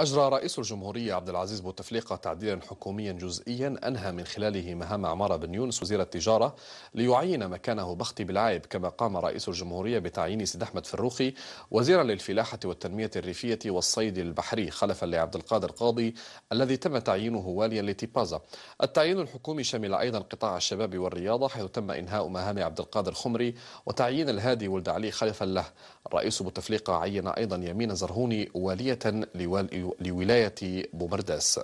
أجرى رئيس الجمهورية عبد العزيز بوتفليقة تعديلا حكوميا جزئيا أنهى من خلاله مهام عمارة بن يونس وزير التجارة ليعين مكانه بختي بالعيب كما قام رئيس الجمهورية بتعيين سيد أحمد فروخي وزيرا للفلاحة والتنمية الريفية والصيد البحري خلفا لعبد القادر قاضي الذي تم تعيينه واليا لتيبازا التعيين الحكومي شمل أيضا قطاع الشباب والرياضة حيث تم إنهاء مهام عبد القادر خمري وتعيين الهادي ولد علي خلفا له الرئيس بوتفليقة عين أيضا يمين زرهوني والية لوالي لولاية بومرداس